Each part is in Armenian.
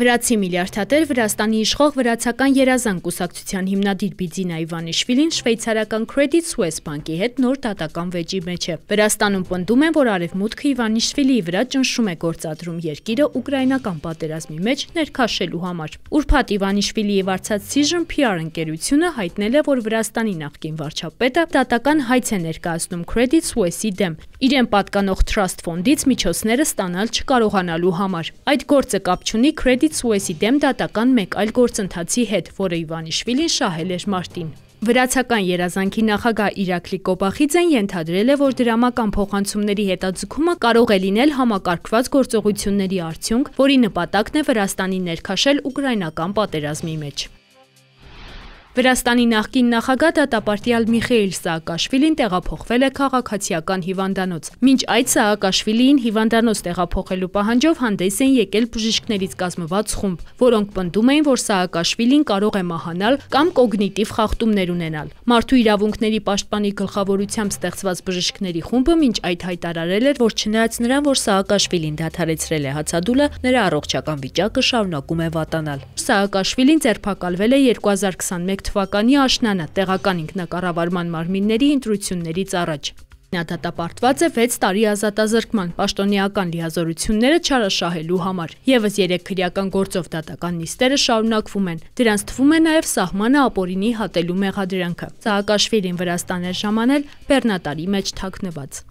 Վրացի միլիարդատեր Վրաստանի իշխող վրացական երազան կուսակցության հիմնադիր Բիձինա Իվանիշվիլին շվեյցարական Credit Suisse բանկի հետ նոր դատական վեճի մեջ է։ Վրաստանում պնդում են, որ արևմուտքը Իվանիշվիլիի վրա ճնշում է գործադրում երկիրը ուկրաինական պատերազմի մեջ ներքաշելու համար։ Ուրփատ Իվանիշվիլիի վարչած Cision PR ընկերությունը հայտնել է, որ Վրաստանի նախկին վարչապետը դատական հայց է ներկայացնում Credit Suisse-ի դեմ իրեն պատկանող Trust ֆոնդից միջոցները ստանալ չկարողանալու համար։ Այդ գործը կապ չունի Credit կապից Սուեսի դեմ դատական մեկ այլ գործընթացի հետ, որը Իվանիշվիլին շահել էր մարտին։ Վրացական երազանքի նախագահ Իրակլի Կոբախիձեն ենթադրել է, որ դրամական փոխանցումների հետաձգումը կարող է լինել համակարգված գործողությունների արդյունք, որի նպատակն է Վրաստանի ներքաշել ուկրաինական պատերազմի մեջ։ Վրաստանի նախկին նախագահ դատապարտյալ Միխեիլ Սաակաշվիլին տեղափոխվել է քաղաքացիական հիվանդանոց։ Մինչ այդ Սաակաշվիլիին հիվանդանոց տեղափոխելու պահանջով հանդես են եկել բժիշկներից կազմված խումբ, որոնք պնդում էին, որ Սաակաշվիլին կարող է մահանալ կամ կոգնիտիվ խախտումներ ունենալ։ Մարդու իրավունքների պաշտպանի գլխավորությամբ ստեղծված բժիշկների խումբը մինչ այդ հայտարարել էր, որ չնայած նրան, որ Սաակաշվիլին դադարեցրել է հացադուլը, նրա առողջական վիճակը շարունակում է վատանալ։ Սաակաշվիլին ձերբակալվել է 2021 2013 թվականի աշնանը տեղական ինքնակառավարման մարմինների ընտրություններից առաջ։ Նա դատապարտված է 6 տարի ազատազրկման պաշտոնեական լիազորությունները չարաշահելու համար։ Եվս 3 քրեական գործով դատական նիստերը շարունակվում են։ Դրանց թվում է նաև սահմանը ապօրինի հատելու մեղադրանքը։ Սահակաշվիլին Վրաստան էր ժամանել Բեռնատարի մեջ թաքնված։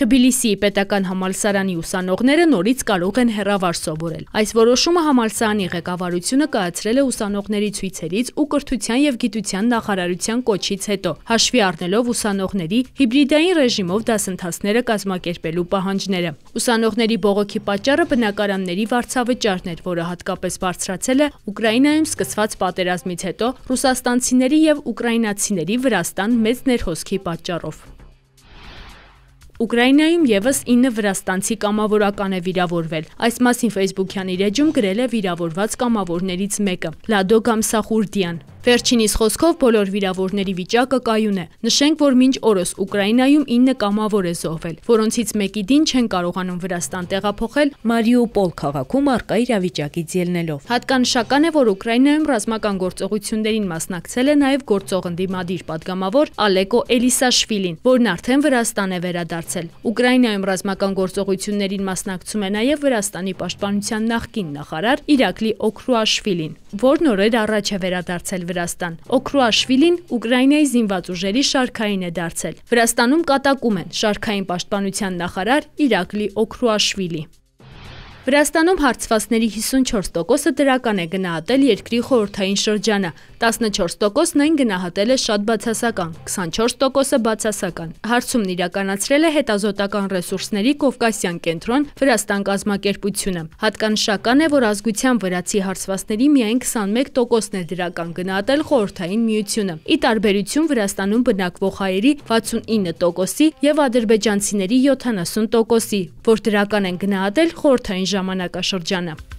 Թբիլիսիի պետական համալսարանի ուսանողները նորից կարող են հերավար սովորել։ Այս որոշումը համալսարանի ղեկավարությունը կայացրել է ուսանողների ցույցերից ու կրթության եւ գիտության նախարարության կոչից հետո, հաշվի առնելով ուսանողների հիբրիդային ռեժիմով դասընթացները կազմակերպելու պահանջները։ Ուսանողների բողոքի պատճառը բնակարանների վարձավճարն էր, որը հատկապես բարձրացել է Ուկրաինայում սկսված պատերազմից հետո ռուսաստանցիների եւ ուկրաինացիների Վրաստան մեծ ներհոսքի պատճառով։ Ուկրաինայում եւս 9 վրաստանցի կամավորական է վիրավորվել։ Այս մասին Facebook-յան իր էջում գրել է վիրավորված կամավորներից մեկը՝ Լադո Գամսախուրդյան։ Վերջինիս խոսքով բոլոր վիրավորների վիճակը կայուն է։ Նշենք, որ մինչ օրս Ուկրաինայում 9 կամավոր է զոհվել, որոնցից մեկի դին չեն կարողանում Վրաստան տեղափոխել Մարիուպոլ քաղաքում արկա իրավիճակից ելնելով։ Հատկանշական է, որ Ուկրաինայում ռազմական գործողություններին մասնակցել է նաև գործող ընդդիմադիր падգամավոր Ալեկո Էլիսաշվիլին, որն արդեն Վրաստան է վերադարձել։ Ուկրաինայում ռազմական գործողություններին մասնակցում է նաև Վրաստանի պաշտպանության նախկին նախարար Իրակլի Օքրուաշվիլին, որն օրեր առաջ է վերադարձել Վրաստան։ Օքրուաշվիլին Ուկրաինայի զինված ուժերի շարքային է դարձել։ Վրաստանում կատակում են շարքային պաշտպանության նախարար Իրակլի Օքրուաշվիլի։ Վրաստանում հարցվածների 54%-ը դրական է գնահատել երկրի խորհրդային շրջանը, 14%-ն այն գնահատել է շատ բացասական, 24%-ը բացասական։ Հարցումն իրականացրել է հետազոտական ռեսուրսների Կովկասյան կենտրոն Վրաստան կազմակերպությունը։ Հատկանշական է, որ ազգության վրացի հարցվածների միայն 21%-ն է դրական գնահատել խորհրդային միությունը։ Ի տարբերություն Վրաստանում բնակվող հայերի 69%-ի եւ ադրբեջանցիների 70%-ի, որ դրական են գնահատել խորհրդային ժամանակաշրջանը։